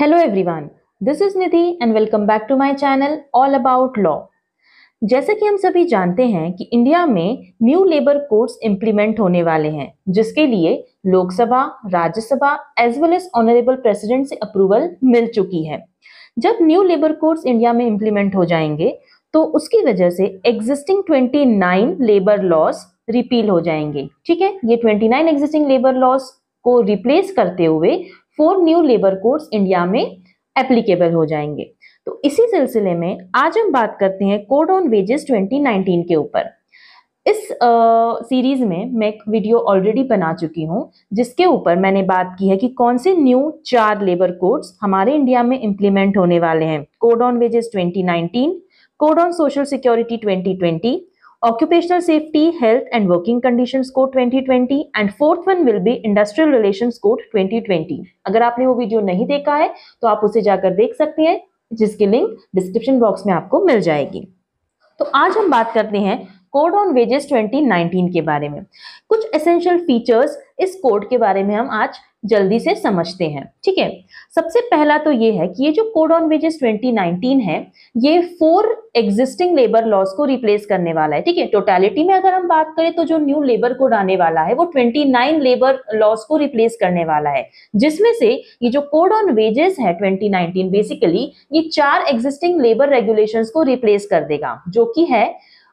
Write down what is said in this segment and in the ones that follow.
Hello everyone this is Nidhi and welcome back to my channel all about law जैसे कि हम सभी जानते हैं कि इंडिया में न्यू लेबर कोड्स इम्प्लीमेंट होने वाले हैं जिसके लिए Lok Sabha Rajya Sabha as well as honourable president से अप्रूवल मिल चुकी है जब न्यू लेबर कोड्स इंडिया में इम्प्लीमेंट हो जाएंगे तो उसकी वजह से एग्जिस्टिंग 29 लेबर लॉस रिपील हो जाएंगे ठीक है ये 29 एग्जिस्टिंग लेबर लॉस को रिप्लेस करते हुए four new labour codes India में एप्लीकेबल हो जाएंगे तो इसी सिलसिले में आज हम बात करते हैं कोड ऑन वेजेस 2019 के ऊपर इस सीरीज में मैं एक वीडियो ऑलरेडी बना चुकी हूँ जिसके ऊपर मैंने बात की है कि कौन से न्यू चार लेबर कोड्स हमारे इंडिया में इंप्लीमेंट होने वाले हैं code on wages 2019 code on social security 2020 occupational safety, health and working conditions code 2020 and fourth one will be industrial relations code 2020. अगर आपने वो वीडियो नहीं देखा है तो आप उसे जाकर देख सकते हैं जिसकी लिंक डिस्क्रिप्शन बॉक्स में आपको मिल जाएगी तो आज हम बात करते हैं कोड ऑन वेजेस 2019 के बारे में कुछ एसेंशियल फीचर्स इस कोड के बारे में हम आज जल्दी से समझते हैं ठीक है सबसे पहला तो ये है कि ये जो कोड ऑन वेजेस 2019 है ये फोर एग्जिस्टिंग लेबर लॉस को रिप्लेस करने वाला है ठीक है टोटैलिटी में अगर हम बात करें तो जो न्यू लेबर कोड आने वाला है वो 29 लेबर लॉस को रिप्लेस करने वाला है जिसमें से ये जो कोड ऑन वेजेस है 2019 बेसिकली ये चार एग्जिस्टिंग लेबर रेगुलेशन को रिप्लेस कर देगा जो कि है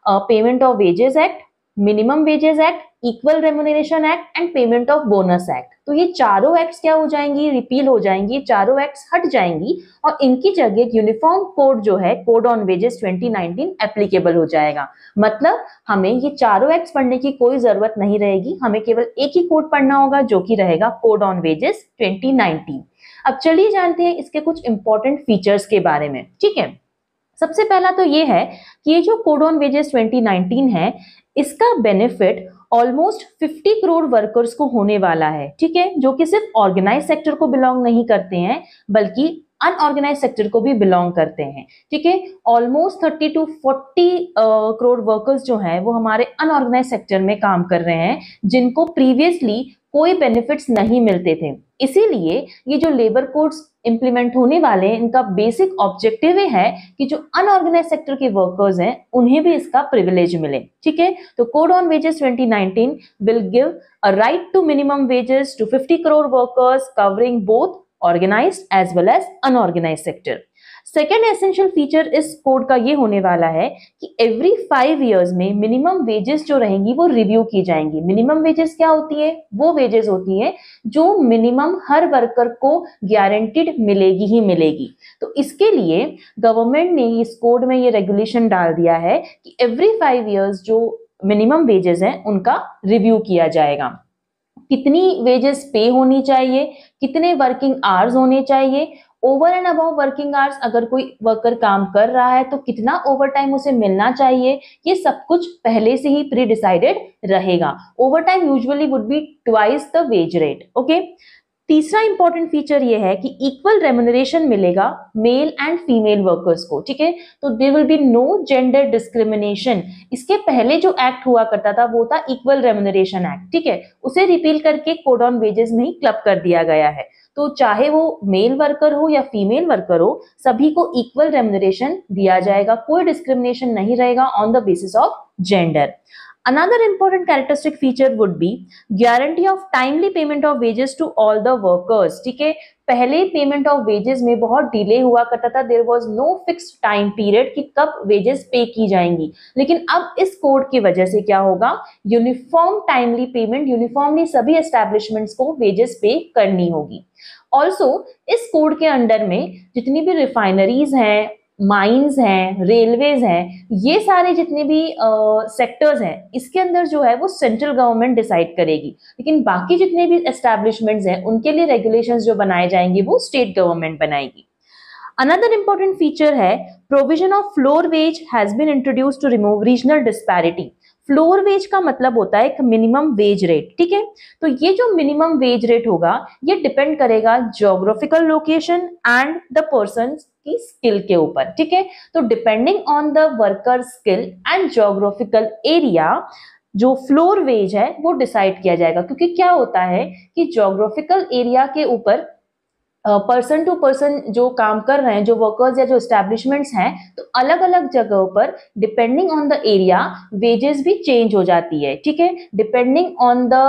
payment of wages act minimum wages act equal remuneration act and payment of bonus act तो ये चारों एक्ट क्या हो जाएंगी रिपील हो जाएंगी चारों एक्ट हट जाएंगी और इनकी जगह एक यूनिफॉर्म कोड जो है कोड ऑन वेजेस 2019 एप्लीकेबल हो जाएगा मतलब हमें ये चारों एक्ट पढ़ने की कोई जरूरत नहीं रहेगी हमें केवल एक ही कोड पढ़ना होगा जो कि रहेगा कोड ऑन वेजेस 2019 अब चलिए जानते हैं इसके कुछ इंपॉर्टेंट फीचर्स के बारे में ठीक है सबसे पहला तो ये है कि ये जो कोड ऑन वेजेस 2019 है इसका बेनिफिट ऑलमोस्ट 50 करोड़ वर्कर्स को होने वाला है ठीक है जो कि सिर्फ ऑर्गेनाइज सेक्टर को बिलोंग नहीं करते हैं बल्कि अनऑर्गेनाइज सेक्टर को भी बिलोंग करते हैं ठीक है almost thirty two forty crore workers जो हैं वो हमारे अनऑर्गेनाइज सेक्टर में काम कर रहे हैं जिनको प्रीवियसली कोई बेनिफिट्स नहीं मिलते थे इसीलिए ये जो लेबर कोड्स इम्प्लीमेंट होने वाले हैं इनका बेसिक ऑब्जेक्टिव ये है कि जो अनऑर्गेनाइज सेक्टर के वर्कर्स हैं उन्हें भी इसका प्रिविलेज मिले ठीक है तो code on wages 2019 will give a right to minimum wages to 50 crore workers covering both organised as well as unorganised sector second essential feature इस कोड का ये होने वाला है कि एवरी फाइव ईयर्स में मिनिमम वेजेस जो रहेंगी वो रिव्यू की जाएंगी मिनिमम वेजेस क्या होती है वो वेजेस होती है जो मिनिमम हर वर्कर को गारंटीड मिलेगी ही मिलेगी तो इसके लिए गवर्नमेंट ने इस कोड में ये रेगुलेशन डाल दिया है कि एवरी फाइव ईयर्स जो मिनिमम वेजेस हैं उनका रिव्यू किया जाएगा कितनी वेजेस पे होनी चाहिए कितने वर्किंग आवर्स होने चाहिए over and above working hours अगर कोई वर्कर काम कर रहा है तो कितना ओवर टाइम उसे मिलना चाहिए ये सब कुछ पहले से ही प्री डिसाइडेड रहेगा overtime usually would be twice the wage rate okay तीसरा इंपॉर्टेंट फीचर ये है कि इक्वल रेमुनरेशन मिलेगा मेल एंड फीमेल वर्कर्स को ठीक है तो there will be no gender discrimination इसके पहले जो एक्ट हुआ करता था वो था इक्वल रेमुनरेशन एक्ट ठीक है उसे रिपील करके कोड ऑन वेजेस में ही क्लब कर दिया गया है तो चाहे वो मेल वर्कर हो या फीमेल वर्कर हो सभी को इक्वल रेमुनरेशन दिया जाएगा कोई डिस्क्रिमिनेशन नहीं रहेगा on the basis of gender Another important characteristic feature would be guarantee of timely payment of wages to all the workers. ठीक है पहले पेमेंट ऑफ वेजेस में बहुत डिले हुआ करता था there was no fix time period कि कब वेजेस पे की जाएंगी लेकिन अब इस कोड की वजह से क्या होगा यूनिफॉर्म टाइमली पेमेंट यूनिफॉर्मली सभी एस्टेब्लिशमेंट्स को वेजेस पे करनी होगी ऑल्सो इस कोड के अंडर में जितनी भी रिफाइनरीज हैं माइंस हैं रेलवेज हैं ये सारे जितने भी सेक्टर्स uh, हैं इसके अंदर जो है वो सेंट्रल गवर्नमेंट डिसाइड करेगी लेकिन बाकी जितने भी एस्टेब्लिशमेंट्स हैं उनके लिए रेगुलेशन जो बनाए जाएंगे वो स्टेट गवर्नमेंट बनाएगी अनदर इंपॉर्टेंट फीचर है provision of floor wage has been introduce to remove regional disparity floor wage का मतलब होता है एक मिनिमम वेज रेट ठीक है तो ये जो मिनिमम वेज रेट होगा ये डिपेंड करेगा geographical location and the person की स्किल के ऊपर ठीक है तो depending on the worker skill and geographical area जो फ्लोर वेज है वो डिसाइड किया जाएगा क्योंकि क्या होता है कि जोग्राफिकल एरिया के ऊपर पर्सन टू पर्सन जो काम कर रहे हैं जो वर्कर्स या जो स्टैब्लिशमेंट्स हैं तो अलग अलग जगहों पर depending on the area wages भी चेंज हो जाती है ठीक है depending on the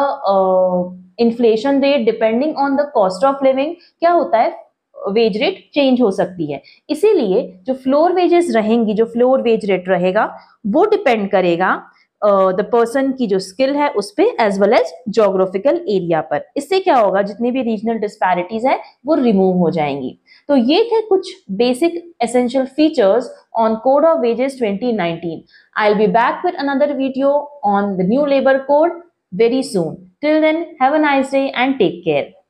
inflation rate depending on the cost of living क्या होता है वेज रेट चेंज हो सकती है इसीलिए जो फ्लोर वेजेस रहेंगी जो फ्लोर वेज रेट रहेगा वो डिपेंड करेगा द पर्सन की जो स्किल है उस पर as well as geographical area पर इससे क्या होगा जितने भी रीजनल डिस्पैरिटीज है वो रिमूव हो जाएंगी तो ये थे कुछ basic essential features on code of wages 2019 I will be back with another video on the new labour code very soon till then have a nice day and take care